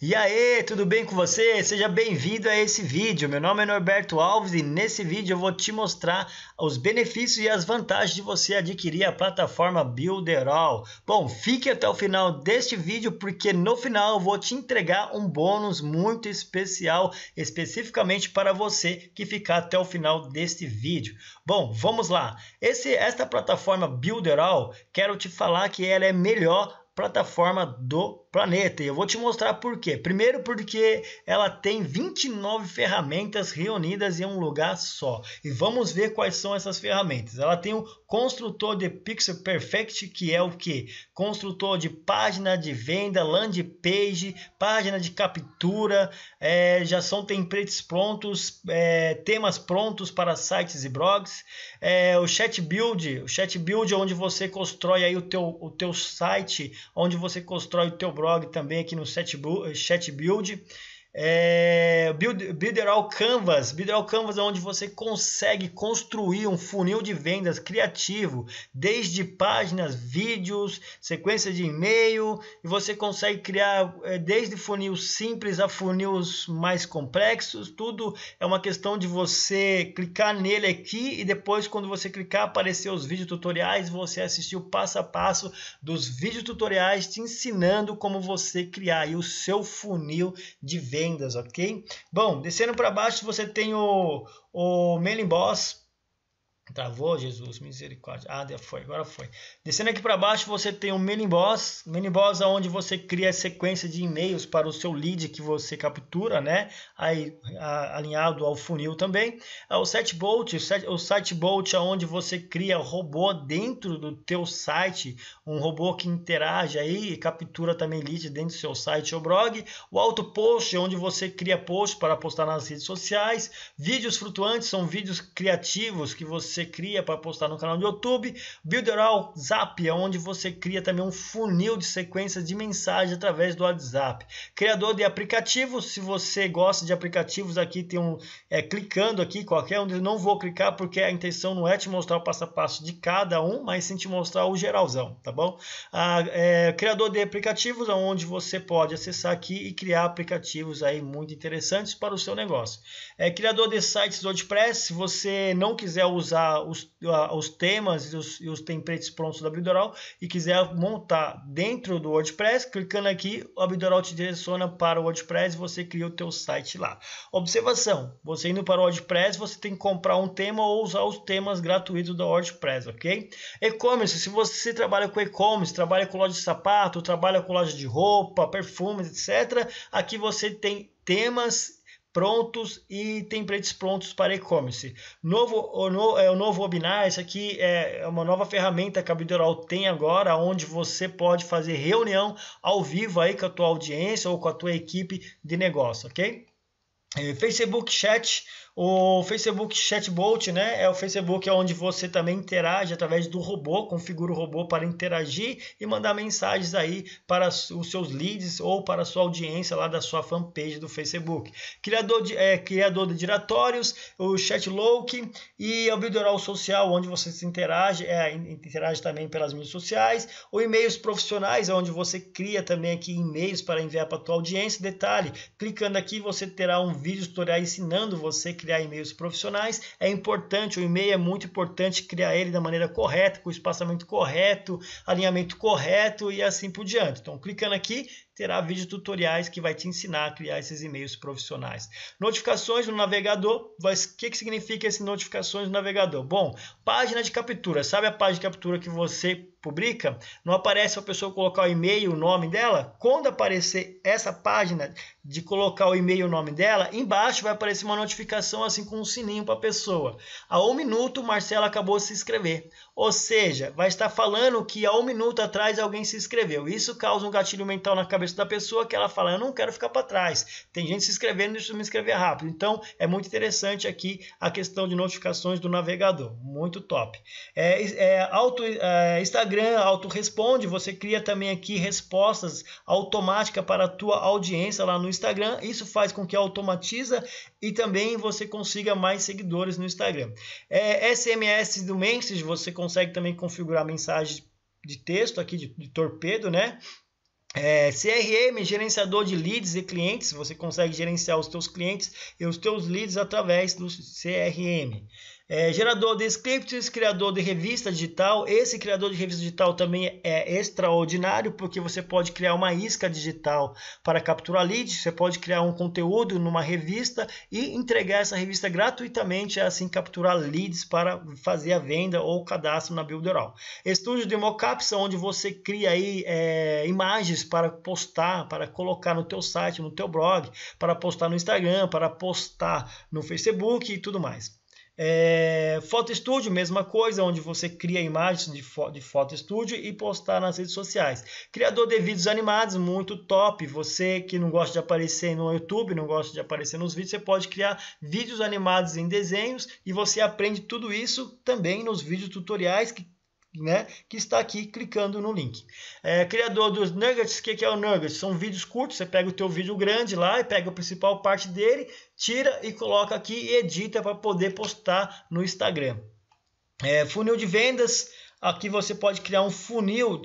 E aí, tudo bem com você? Seja bem-vindo a esse vídeo. Meu nome é Norberto Alves e nesse vídeo eu vou te mostrar os benefícios e as vantagens de você adquirir a plataforma Builderall. Bom, fique até o final deste vídeo porque no final eu vou te entregar um bônus muito especial especificamente para você que ficar até o final deste vídeo. Bom, vamos lá. Esse, esta plataforma Builderall, quero te falar que ela é melhor plataforma do planeta. E eu vou te mostrar por quê. Primeiro, porque ela tem 29 ferramentas reunidas em um lugar só. E vamos ver quais são essas ferramentas. Ela tem o construtor de Pixel Perfect, que é o que? Construtor de página de venda, land page, página de captura, é, já são templates prontos, é, temas prontos para sites e blogs, é, o chat build, o chat build é onde você constrói aí o teu, o teu site onde você constrói o teu blog também aqui no eh, Chat Build. É, Build, Builderall Canvas, Builderall Canvas é onde você consegue construir um funil de vendas criativo, desde páginas, vídeos, sequência de e-mail, e você consegue criar é, desde funil simples a funils mais complexos, tudo é uma questão de você clicar nele aqui e depois quando você clicar aparecer os vídeos tutoriais, você assistir o passo a passo dos vídeos tutoriais te ensinando como você criar o seu funil de vendas vendas, ok? Bom, descendo para baixo você tem o, o Mailing Boss, Travou, Jesus, misericórdia. Ah, foi, agora foi. Descendo aqui para baixo, você tem o um Meniboss. Meniboss é onde você cria a sequência de e-mails para o seu lead que você captura, né? Aí, a, alinhado ao funil também. É o Setbolt, o Sitebolt é onde você cria robô dentro do teu site, um robô que interage aí e captura também lead dentro do seu site ou blog. O Autopost é onde você cria posts para postar nas redes sociais. Vídeos flutuantes são vídeos criativos que você você cria para postar no canal do YouTube, Builderal Zap, é onde você cria também um funil de sequências de mensagem através do WhatsApp. Criador de aplicativos, se você gosta de aplicativos, aqui tem um é, clicando aqui qualquer um, não vou clicar porque a intenção não é te mostrar o passo a passo de cada um, mas sim te mostrar o geralzão, tá bom? Ah, é, criador de aplicativos, onde você pode acessar aqui e criar aplicativos aí muito interessantes para o seu negócio. É, criador de sites WordPress, se você não quiser usar passar os, os temas e os, e os templates prontos da Abdoral e quiser montar dentro do WordPress, clicando aqui, a Abdoral te direciona para o WordPress e você cria o teu site lá. Observação, você indo para o WordPress, você tem que comprar um tema ou usar os temas gratuitos da WordPress, ok? E-commerce, se você trabalha com e-commerce, trabalha com loja de sapato, trabalha com loja de roupa, perfumes, etc., aqui você tem temas prontos e templates prontos para e-commerce. Novo, o, no, é, o novo webinar, isso aqui é, é uma nova ferramenta que a bidural tem agora, onde você pode fazer reunião ao vivo aí com a tua audiência ou com a tua equipe de negócio, ok? É, Facebook Chat, o Facebook Chatbot, né, é o Facebook onde você também interage através do robô, configura o robô para interagir e mandar mensagens aí para os seus leads ou para a sua audiência lá da sua fanpage do Facebook. Criador de, é, criador de diretórios, o Chatlook e o bidural Social, onde você se interage, é, interage também pelas mídias sociais, ou e-mails profissionais, onde você cria também aqui e-mails para enviar para a tua audiência. Detalhe, clicando aqui você terá um vídeo tutorial ensinando você criar e-mails profissionais. É importante, o e-mail é muito importante criar ele da maneira correta, com o espaçamento correto, alinhamento correto e assim por diante. Então, clicando aqui, terá vídeos tutoriais que vai te ensinar a criar esses e-mails profissionais. Notificações no navegador, o que, que significa esse notificações no navegador? Bom, página de captura, sabe a página de captura que você publica? Não aparece a pessoa colocar o e-mail, o nome dela? Quando aparecer essa página de colocar o e-mail, o nome dela, embaixo vai aparecer uma notificação assim com um sininho para a pessoa. A um minuto, Marcela Marcelo acabou de se inscrever. Ou seja, vai estar falando que há um minuto atrás alguém se inscreveu. Isso causa um gatilho mental na cabeça cabeça da pessoa que ela fala, eu não quero ficar para trás. Tem gente se inscrevendo, deixa eu me inscrever rápido. Então, é muito interessante aqui a questão de notificações do navegador. Muito top. É, é, auto, é, Instagram auto-responde, você cria também aqui respostas automáticas para a tua audiência lá no Instagram. Isso faz com que automatiza e também você consiga mais seguidores no Instagram. É, SMS do mensage você consegue também configurar mensagens de texto aqui de, de torpedo, né? É, CRM, gerenciador de leads e clientes, você consegue gerenciar os teus clientes e os teus leads através do CRM. É, gerador de scripts, criador de revista digital. Esse criador de revista digital também é extraordinário, porque você pode criar uma isca digital para capturar leads, você pode criar um conteúdo numa revista e entregar essa revista gratuitamente, assim capturar leads para fazer a venda ou cadastro na Builderall. Estúdio de mockups, onde você cria aí é, imagens para postar, para colocar no teu site, no teu blog, para postar no Instagram, para postar no Facebook e tudo mais. É, foto estúdio, mesma coisa, onde você cria imagens de, fo de foto estúdio e postar nas redes sociais. Criador de vídeos animados, muito top. Você que não gosta de aparecer no YouTube, não gosta de aparecer nos vídeos, você pode criar vídeos animados em desenhos e você aprende tudo isso também nos vídeos tutoriais que né, que está aqui clicando no link. É, criador dos Nuggets, o que, que é o Nuggets? São vídeos curtos, você pega o teu vídeo grande lá e pega a principal parte dele, tira e coloca aqui e edita para poder postar no Instagram. É, funil de vendas, aqui você pode criar um funil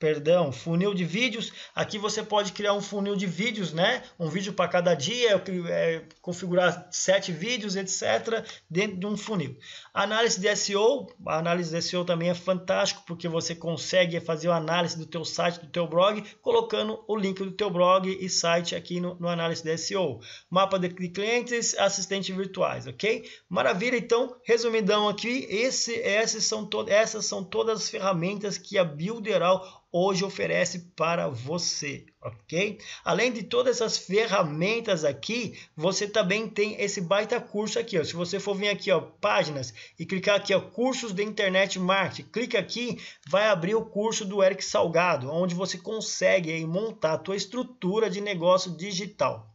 perdão, funil de vídeos. Aqui você pode criar um funil de vídeos, né? Um vídeo para cada dia, é, configurar sete vídeos, etc. Dentro de um funil. análise de SEO, a análise de SEO também é fantástico porque você consegue fazer uma análise do teu site, do teu blog, colocando o link do teu blog e site aqui no, no análise de SEO. Mapa de clientes, assistentes virtuais, ok? Maravilha. Então, resumidão aqui, esse, esses são essas são todas as ferramentas que a Builderal hoje oferece para você, ok? Além de todas essas ferramentas aqui, você também tem esse baita curso aqui, ó. Se você for vir aqui, ó, páginas e clicar aqui, ó, cursos de internet marketing, clica aqui, vai abrir o curso do Eric Salgado, onde você consegue aí, montar a tua estrutura de negócio digital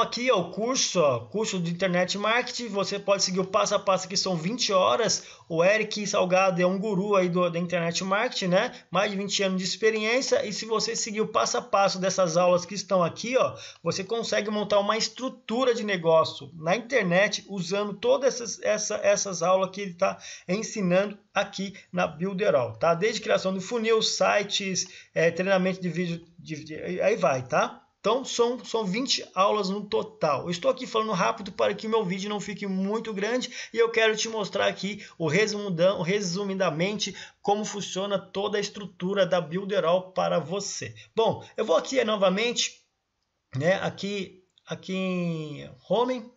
aqui ó, o curso, ó, curso de internet marketing. Você pode seguir o passo a passo que são 20 horas. O Eric Salgado é um guru aí do, da internet marketing, né? Mais de 20 anos de experiência. E se você seguir o passo a passo dessas aulas que estão aqui, ó, você consegue montar uma estrutura de negócio na internet usando todas essas, essa, essas aulas que ele está ensinando aqui na Builderall, tá? Desde criação do funil, sites, é, treinamento de vídeo, de, de, aí vai, tá? Então são, são 20 aulas no total. Eu estou aqui falando rápido para que o meu vídeo não fique muito grande e eu quero te mostrar aqui o resumidamente como funciona toda a estrutura da Builderall para você. Bom, eu vou aqui novamente, né, aqui, aqui em Home,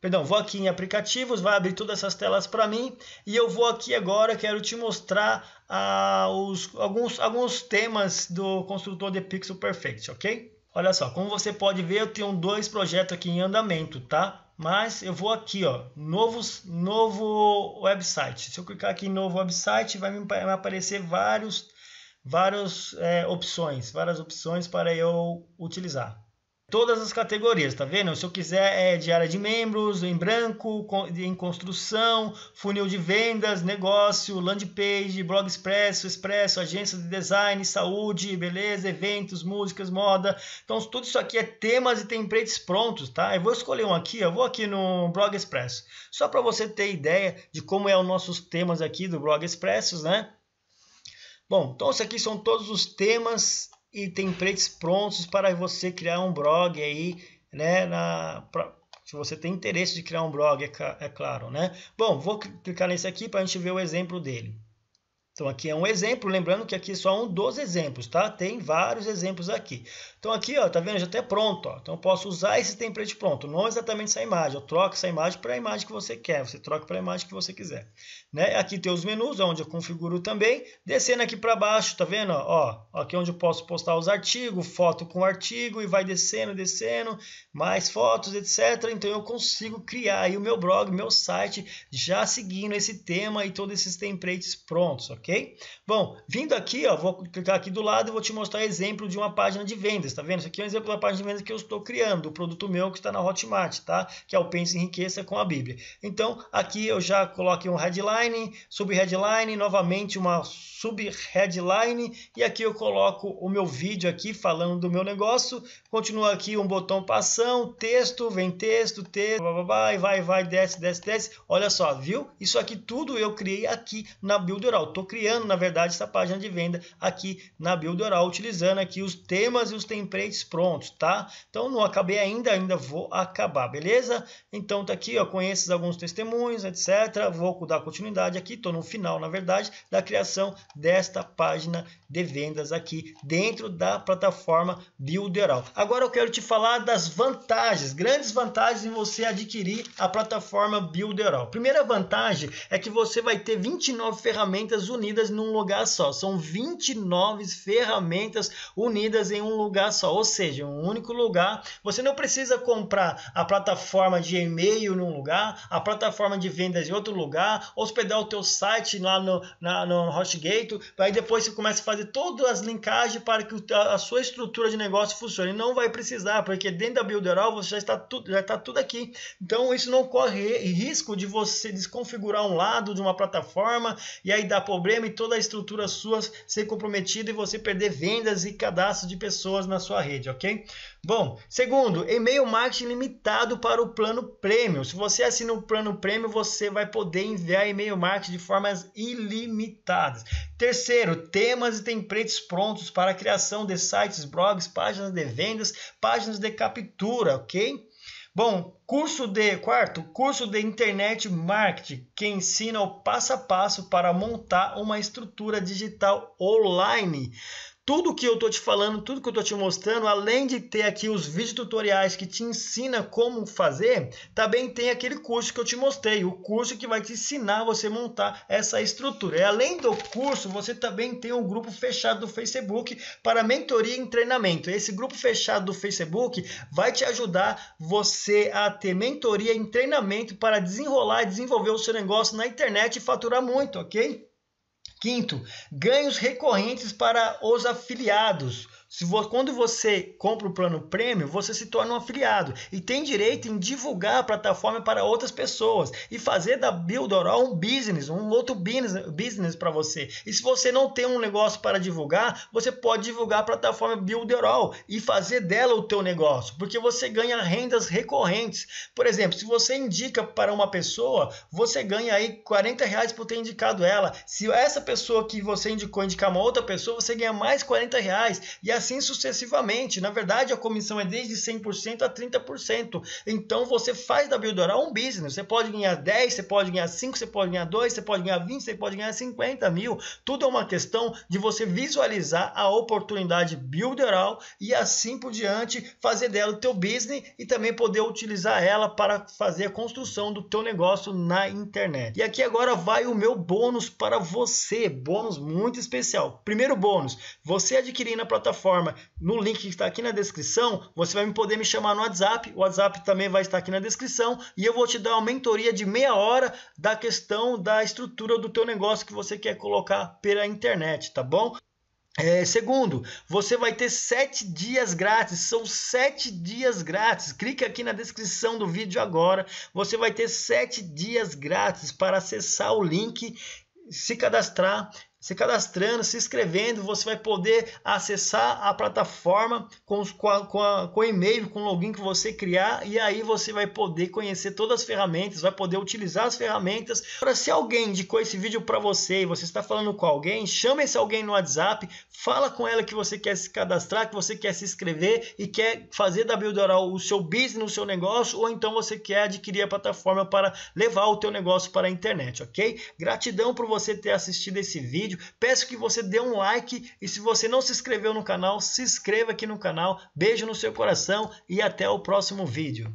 Perdão, vou aqui em aplicativos, vai abrir todas essas telas para mim e eu vou aqui agora, quero te mostrar ah, os, alguns, alguns temas do construtor de Pixel Perfect, ok? Olha só, como você pode ver, eu tenho dois projetos aqui em andamento, tá? Mas eu vou aqui, ó, novos, novo website. Se eu clicar aqui em novo website, vai me aparecer vários, várias é, opções, várias opções para eu utilizar todas as categorias, tá vendo? Se eu quiser é de área de membros, em branco, em construção, funil de vendas, negócio, land page, blog expresso, expresso, agência de design, saúde, beleza, eventos, músicas, moda. Então tudo isso aqui é temas e templates prontos, tá? Eu vou escolher um aqui, eu vou aqui no blog expresso. Só para você ter ideia de como é os nossos temas aqui do blog expressos, né? Bom, então isso aqui são todos os temas e templates prontos para você criar um blog aí, né? Na, pra, se você tem interesse de criar um blog, é, é claro, né? Bom, vou clicar nesse aqui para a gente ver o exemplo dele. Então aqui é um exemplo, lembrando que aqui é só um dos exemplos, tá? Tem vários exemplos aqui. Então aqui, ó, tá vendo? Já até tá pronto, ó. Então eu posso usar esse template pronto, não exatamente essa imagem. Eu troco essa imagem para a imagem que você quer, você troca para a imagem que você quiser, né? Aqui tem os menus, onde eu configuro também. Descendo aqui para baixo, tá vendo? Ó, aqui é onde eu posso postar os artigos, foto com artigo e vai descendo, descendo, mais fotos, etc. Então eu consigo criar aí o meu blog, meu site, já seguindo esse tema e todos esses templates prontos, ok? ok? Bom, vindo aqui, ó, vou clicar aqui do lado e vou te mostrar exemplo de uma página de vendas, tá vendo? Isso aqui é um exemplo da página de vendas que eu estou criando, o produto meu que está na Hotmart, tá? Que é o Pense Enriqueça com a Bíblia. Então, aqui eu já coloquei um headline, sub-headline, novamente uma sub-headline e aqui eu coloco o meu vídeo aqui falando do meu negócio, continua aqui um botão passão, texto, vem texto, texto, blá, blá, blá, vai, vai, desce, desce, desce. Olha só, viu? Isso aqui tudo eu criei aqui na Builder criando criando, na verdade, essa página de venda aqui na Buildoral, utilizando aqui os temas e os templates prontos, tá? Então, não acabei ainda, ainda vou acabar, beleza? Então, tá aqui, ó, conheces alguns testemunhos, etc. Vou dar continuidade aqui, tô no final, na verdade, da criação desta página de vendas aqui dentro da plataforma Builderal. Agora eu quero te falar das vantagens, grandes vantagens em você adquirir a plataforma Builderal. Primeira vantagem é que você vai ter 29 ferramentas unidas unidas num lugar só. São 29 ferramentas unidas em um lugar só, ou seja, um único lugar. Você não precisa comprar a plataforma de e-mail num lugar, a plataforma de vendas em outro lugar, hospedar o teu site lá no, na, no HostGator, aí depois você começa a fazer todas as linkagens para que a sua estrutura de negócio funcione. Não vai precisar, porque dentro da Builderall você já está tudo, já está tudo aqui. Então isso não corre risco de você desconfigurar um lado de uma plataforma e aí dar problema problema e toda a estrutura sua ser comprometida e você perder vendas e cadastro de pessoas na sua rede, ok? Bom, segundo, e-mail marketing limitado para o plano premium. Se você assina o plano premium, você vai poder enviar e-mail marketing de formas ilimitadas. Terceiro, temas e templates prontos para a criação de sites, blogs, páginas de vendas, páginas de captura, ok? Bom, curso de quarto, curso de internet marketing que ensina o passo a passo para montar uma estrutura digital online tudo que eu tô te falando, tudo que eu tô te mostrando, além de ter aqui os vídeos tutoriais que te ensina como fazer, também tem aquele curso que eu te mostrei, o curso que vai te ensinar você montar essa estrutura. E além do curso, você também tem um grupo fechado do Facebook para mentoria e treinamento. Esse grupo fechado do Facebook vai te ajudar você a ter mentoria e treinamento para desenrolar e desenvolver o seu negócio na internet e faturar muito, ok? Quinto, ganhos recorrentes para os afiliados, se quando você compra o plano prêmio, você se torna um afiliado e tem direito em divulgar a plataforma para outras pessoas e fazer da Builderall um business, um outro business, business para você. E se você não tem um negócio para divulgar, você pode divulgar a plataforma Builderall e fazer dela o teu negócio, porque você ganha rendas recorrentes. Por exemplo, se você indica para uma pessoa, você ganha aí 40 reais por ter indicado ela. Se essa pessoa que você indicou indicar uma outra pessoa, você ganha mais 40 reais. E assim sucessivamente. Na verdade, a comissão é desde 100% a 30%. Então você faz da Buildoral um business. Você pode ganhar 10, você pode ganhar 5, você pode ganhar 2, você pode ganhar 20, você pode ganhar 50 mil. Tudo é uma questão de você visualizar a oportunidade Builderal e assim por diante fazer dela o teu business e também poder utilizar ela para fazer a construção do teu negócio na internet. E aqui agora vai o meu bônus para você, bônus muito especial. Primeiro bônus, você adquirir na plataforma forma. No link que está aqui na descrição, você vai poder me chamar no WhatsApp. O WhatsApp também vai estar aqui na descrição e eu vou te dar uma mentoria de meia hora da questão da estrutura do teu negócio que você quer colocar pela internet, tá bom? É, segundo, você vai ter sete dias grátis, são sete dias grátis. Clique aqui na descrição do vídeo agora. Você vai ter sete dias grátis para acessar o link, se cadastrar se cadastrando, se inscrevendo, você vai poder acessar a plataforma com, os, com, a, com, a, com o e-mail, com o login que você criar, e aí você vai poder conhecer todas as ferramentas, vai poder utilizar as ferramentas. Agora, se alguém indicou esse vídeo para você e você está falando com alguém, chama esse alguém no WhatsApp, fala com ela que você quer se cadastrar, que você quer se inscrever e quer fazer da Builderal o seu business, o seu negócio, ou então você quer adquirir a plataforma para levar o teu negócio para a internet, ok? Gratidão por você ter assistido esse vídeo vídeo. Peço que você dê um like e se você não se inscreveu no canal, se inscreva aqui no canal. Beijo no seu coração e até o próximo vídeo.